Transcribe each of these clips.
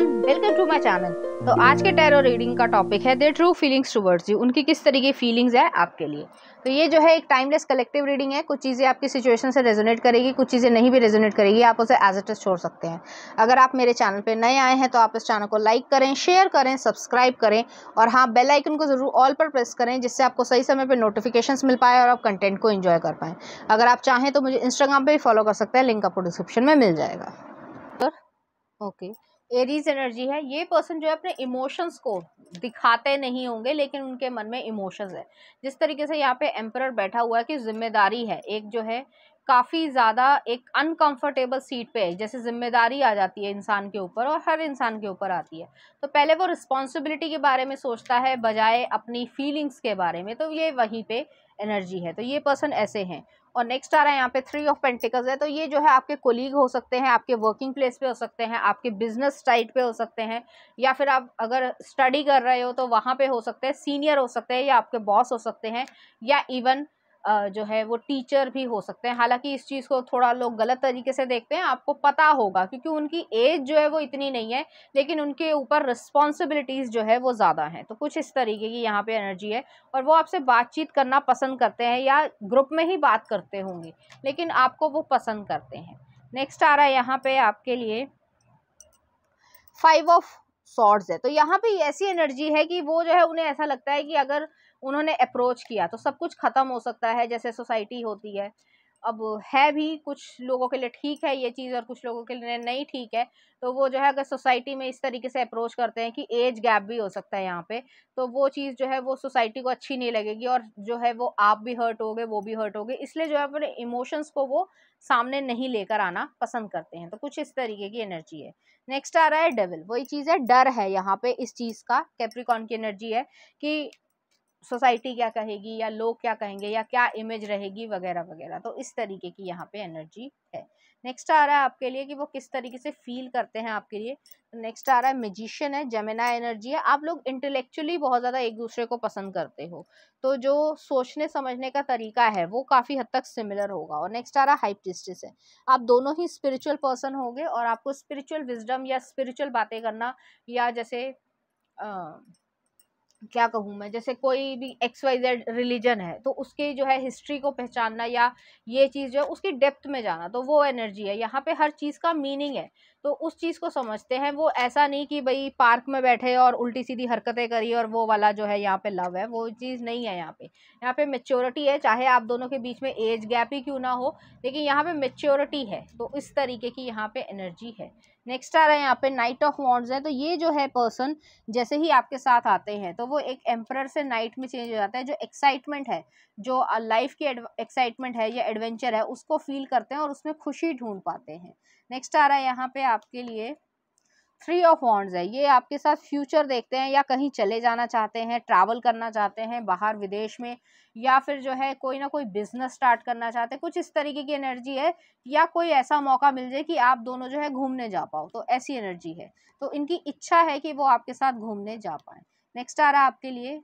Everyone welcome to my channel तो आज के टैरो रीडिंग का टॉपिक है their true feelings towards you उनकी किस तरीके की फीलिंग्स है आपके लिए तो ये जो है एक टाइमलेस कलेक्टिव रीडिंग है कुछ चीज़ें आपकी सिचुएशन से रेजोनेट करेगी कुछ चीज़ें नहीं भी रेजोनेट करेगी आप उसे एज एट छोड़ सकते हैं अगर आप मेरे चैनल पर नए आए हैं तो आप इस चैनल को लाइक करें शेयर करें सब्सक्राइब करें और हाँ बेलाइकन को ज़रूर ऑल पर प्रेस करें जिससे आपको सही समय पर नोटिफिकेशन मिल पाए और आप कंटेंट को इन्जॉय कर पाएँ अगर आप चाहें तो मुझे इंस्टाग्राम पर भी फॉलो कर सकते हैं लिंक आपको डिस्क्रिप्शन में मिल जाएगा ओके okay. एरीज एनर्जी है ये पर्सन जो है अपने इमोशंस को दिखाते नहीं होंगे लेकिन उनके मन में इमोशंस है जिस तरीके से यहाँ पे एम्पर बैठा हुआ है कि जिम्मेदारी है एक जो है काफ़ी ज़्यादा एक अनकंफर्टेबल सीट पे है जैसे जिम्मेदारी आ जाती है इंसान के ऊपर और हर इंसान के ऊपर आती है तो पहले वो रिस्पॉन्सिबिलिटी के बारे में सोचता है बजाय अपनी फीलिंग्स के बारे में तो ये वहीं पे एनर्जी है तो ये पर्सन ऐसे हैं और नेक्स्ट आ रहा है यहाँ पे थ्री ऑफ पेंटिकल्स है तो ये जो है आपके कोलीग हो सकते हैं आपके वर्किंग प्लेस पे हो सकते हैं आपके बिजनेस साइट पे हो सकते हैं या फिर आप अगर स्टडी कर रहे हो तो वहाँ पे हो सकते हैं सीनियर हो सकते हैं या आपके बॉस हो सकते हैं या इवन जो है वो टीचर भी हो सकते हैं हालांकि इस चीज़ को थोड़ा लोग गलत तरीके से देखते हैं आपको पता होगा क्योंकि उनकी एज जो है वो इतनी नहीं है लेकिन उनके ऊपर रिस्पॉन्सिबिलिटीज़ जो है वो ज़्यादा हैं तो कुछ इस तरीके की यहाँ पे एनर्जी है और वो आपसे बातचीत करना पसंद करते हैं या ग्रुप में ही बात करते होंगे लेकिन आपको वो पसंद करते हैं नेक्स्ट आ रहा है यहाँ पे आपके लिए फाइव ऑफ सॉर्ड्स है तो यहाँ पे ऐसी एनर्जी है कि वो जो है उन्हें ऐसा लगता है कि अगर उन्होंने अप्रोच किया तो सब कुछ ख़त्म हो सकता है जैसे सोसाइटी होती है अब है भी कुछ लोगों के लिए ठीक है ये चीज़ और कुछ लोगों के लिए नहीं ठीक है तो वो जो है अगर सोसाइटी में इस तरीके से अप्रोच करते हैं कि एज गैप भी हो सकता है यहाँ पे तो वो चीज़ जो है वो सोसाइटी को अच्छी नहीं लगेगी और जो है वो आप भी हर्ट होगे वो भी हर्ट होगे इसलिए जो है अपने इमोशंस को वो सामने नहीं लेकर आना पसंद करते हैं तो कुछ इस तरीके की एनर्जी है नेक्स्ट आ रहा है डेविल वही चीज़ है डर है यहाँ पे इस चीज़ का कैप्रिकॉन की एनर्जी है कि सोसाइटी क्या कहेगी या लोग क्या कहेंगे या क्या इमेज रहेगी वगैरह वगैरह तो इस तरीके की यहाँ पे एनर्जी है नेक्स्ट आ रहा है आपके लिए कि वो किस तरीके से फील करते हैं आपके लिए नेक्स्ट तो आ रहा है मेजिशियन है जमेना एनर्जी है आप लोग इंटेलेक्चुअली बहुत ज़्यादा एक दूसरे को पसंद करते हो तो जो सोचने समझने का तरीका है वो काफ़ी हद तक सिमिलर होगा और नेक्स्ट आ रहा है हाइपटिस्टिस है आप दोनों ही स्पिरिचुअल पर्सन होंगे और आपको स्पिरिचुअल विजडम या स्पिरिचुअल बातें करना या जैसे आ, क्या कहूँ मैं जैसे कोई भी एक्स वाई जेड रिलीजन है तो उसकी जो है हिस्ट्री को पहचानना या ये चीज़ जो है उसकी डेप्थ में जाना तो वो एनर्जी है यहाँ पे हर चीज़ का मीनिंग है तो उस चीज़ को समझते हैं वो ऐसा नहीं कि भाई पार्क में बैठे और उल्टी सीधी हरकतें करी और वो वाला जो है यहाँ पे लव है वो चीज़ नहीं है यहाँ पे यहाँ पे मेच्योरिटी है चाहे आप दोनों के बीच में एज गैप ही क्यों ना हो लेकिन यहाँ पे मेच्योरिटी है तो इस तरीके की यहाँ पे एनर्जी है नेक्स्ट आ रहा है यहाँ पे नाइट ऑफ वॉन्ड्स है तो ये जो है पर्सन जैसे ही आपके साथ आते हैं तो वो एक एम्प्रर से नाइट में चेंज हो जाता है जो एक्साइटमेंट है जो लाइफ की एक्साइटमेंट है या एडवेंचर है उसको फील करते हैं और उसमें खुशी ढूंढ पाते हैं नेक्स्ट आ रहा है यहाँ पे आपके लिए थ्री ऑफ वॉन्ड्स है ये आपके साथ फ्यूचर देखते हैं या कहीं चले जाना चाहते हैं ट्रैवल करना चाहते हैं बाहर विदेश में या फिर जो है कोई ना कोई बिजनेस स्टार्ट करना चाहते हैं कुछ इस तरीके की एनर्जी है या कोई ऐसा मौका मिल जाए कि आप दोनों जो है घूमने जा पाओ तो ऐसी एनर्जी है तो इनकी इच्छा है कि वो आपके साथ घूमने जा पाए नेक्स्ट आ रहा है आपके लिए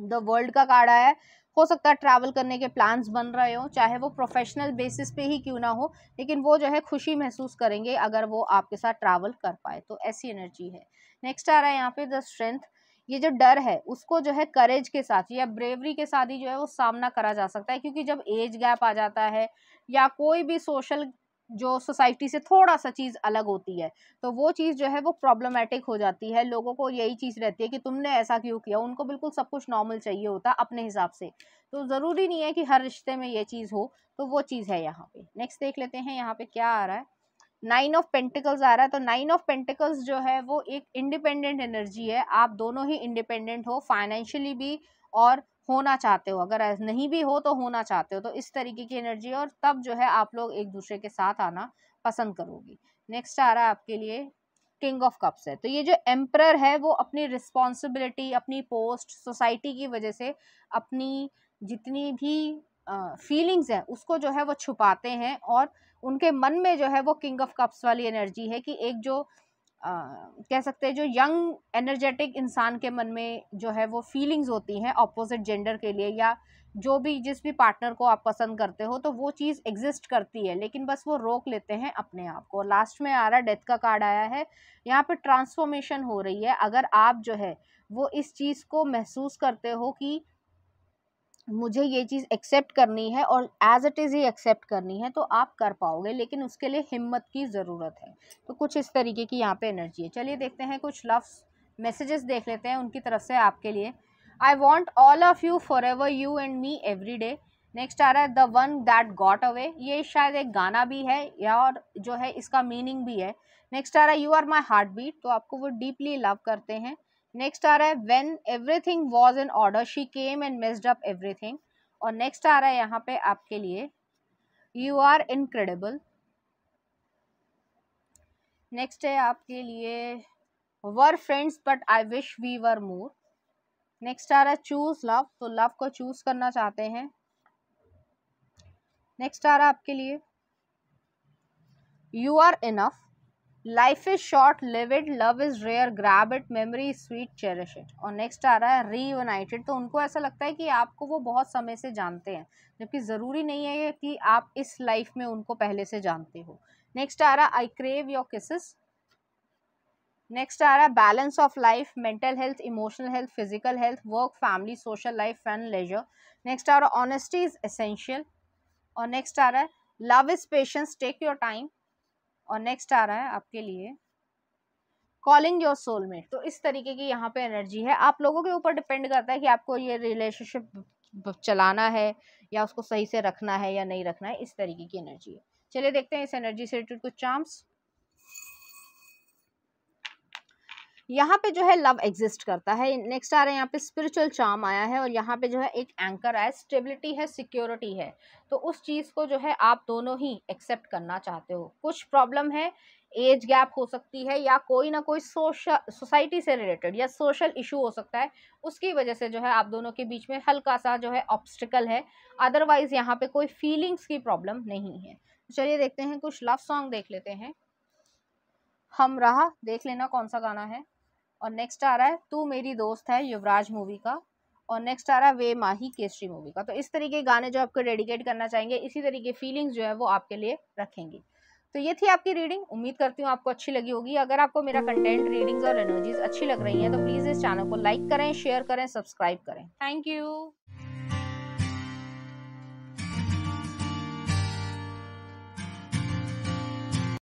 द वर्ल्ड का कार्ड आया है हो सकता है ट्रैवल करने के प्लान्स बन रहे हो चाहे वो प्रोफेशनल बेसिस पे ही क्यों ना हो लेकिन वो जो है खुशी महसूस करेंगे अगर वो आपके साथ ट्रैवल कर पाए तो ऐसी एनर्जी है नेक्स्ट आ रहा है यहाँ पे द स्ट्रेंथ ये जो डर है उसको जो है करेज के साथ या ब्रेवरी के साथ ही जो है वो सामना करा जा सकता है क्योंकि जब एज गैप आ जाता है या कोई भी सोशल जो सोसाइटी से थोड़ा सा चीज़ अलग होती है तो वो चीज़ जो है वो प्रॉब्लमेटिक हो जाती है लोगों को यही चीज़ रहती है कि तुमने ऐसा क्यों किया उनको बिल्कुल सब कुछ नॉर्मल चाहिए होता अपने हिसाब से तो ज़रूरी नहीं है कि हर रिश्ते में ये चीज़ हो तो वो चीज़ है यहाँ पे नेक्स्ट देख लेते हैं यहाँ पे क्या आ रहा है नाइन ऑफ पेंटिकल्स आ रहा है तो नाइन ऑफ पेंटिकल्स जो है वो एक इंडिपेंडेंट एनर्जी है आप दोनों ही इंडिपेंडेंट हो फाइनेंशियली भी और होना चाहते हो अगर नहीं भी हो तो होना चाहते हो तो इस तरीके की एनर्जी है और तब जो है आप लोग एक दूसरे के साथ आना पसंद करोगी नेक्स्ट आ रहा है आपके लिए किंग ऑफ कप्स है तो ये जो एम्प्रर है वो अपनी रिस्पॉन्सिबिलिटी अपनी पोस्ट सोसाइटी की वजह से अपनी जितनी भी फीलिंग्स हैं उसको जो है वो छुपाते हैं और उनके मन में जो है वो किंग ऑफ कप्स वाली एनर्जी है कि एक जो कह सकते हैं जो यंग एनर्जेटिक इंसान के मन में जो है वो फीलिंग्स होती हैं अपोज़िट जेंडर के लिए या जो भी जिस भी पार्टनर को आप पसंद करते हो तो वो चीज़ एग्जिस्ट करती है लेकिन बस वो रोक लेते हैं अपने आप को लास्ट में आ रहा है डेथ का कार्ड आया है यहाँ पर ट्रांसफॉर्मेशन हो रही है अगर आप जो है वो इस चीज़ को महसूस करते हो कि मुझे ये चीज़ एक्सेप्ट करनी है और एज इट इज़ ही एक्सेप्ट करनी है तो आप कर पाओगे लेकिन उसके लिए हिम्मत की ज़रूरत है तो कुछ इस तरीके की यहाँ पे एनर्जी है चलिए देखते हैं कुछ लफ्स मैसेजेस देख लेते हैं उनकी तरफ से आपके लिए I want all of you for ever you and me every day next आ रहा है the one that got away ये शायद एक गाना भी है या और जो है इसका मीनिंग भी है नेक्स्ट आ रहा है you are my heart beat तो आपको वो डीपली लव करते हैं नेक्स्ट आ रहा है when everything was in order she came and messed up everything और नेक्स्ट आ रहा है यहाँ पे आपके लिए यू आर इनक्रेडिबल नेक्स्ट है आपके लिए were friends but I wish we were more next आ रहा है चूज लव तो लव को चूज करना चाहते हैं नेक्स्ट आ रहा है आपके लिए you are enough life is short live it love is rare grab it memory sweet cherish it और नेक्स्ट आ रहा है री यूनाइटेड तो उनको ऐसा लगता है कि आपको वो बहुत समय से जानते हैं जबकि ज़रूरी नहीं है कि आप इस लाइफ में उनको पहले से जानते हो नेक्स्ट आ रहा है I crave your kisses next आ रहा है balance of life mental health emotional health physical health work family social life fun leisure next आ रहा है ऑनेस्टी इज एसेंशियल और नेक्स्ट आ रहा है love is patience take your time और नेक्स्ट आ रहा है आपके लिए कॉलिंग योर सोलमेट तो इस तरीके की यहाँ पे एनर्जी है आप लोगों के ऊपर डिपेंड करता है कि आपको ये रिलेशनशिप चलाना है या उसको सही से रखना है या नहीं रखना है इस तरीके की एनर्जी है चलिए देखते हैं इस एनर्जी से रिलेटेड कुछ चांस यहाँ पे जो है लव एग्जिस्ट करता है नेक्स्ट आ रहा है यहाँ पे स्पिरिचुअल चार्म आया है और यहाँ पे जो है एक एंकर आया स्टेबिलिटी है सिक्योरिटी है तो उस चीज़ को जो है आप दोनों ही एक्सेप्ट करना चाहते हो कुछ प्रॉब्लम है एज गैप हो सकती है या कोई ना कोई सोशल सोसाइटी से रिलेटेड या सोशल इशू हो सकता है उसकी वजह से जो है आप दोनों के बीच में हल्का सा जो है ऑब्स्टिकल है अदरवाइज़ यहाँ पे कोई फीलिंग्स की प्रॉब्लम नहीं है चलिए देखते हैं कुछ लव सॉन्ग देख लेते हैं हम रहा देख लेना कौन सा गाना है और नेक्स्ट आ रहा है तू मेरी दोस्त है युवराज मूवी का और नेक्स्ट आ रहा है वे माही केसरी मूवी का तो इस तरीके के गाने जो आपको डेडिकेट करना चाहेंगे इसी तरीके फीलिंग्स जो है वो आपके लिए रखेंगी तो ये थी आपकी रीडिंग उम्मीद करती हूँ आपको अच्छी लगी होगी अगर आपको मेरा कंटेंट रीडिंग्स और एनर्जीज अच्छी लग रही है तो प्लीज़ इस चैनल को लाइक करें शेयर करें सब्सक्राइब करें थैंक यू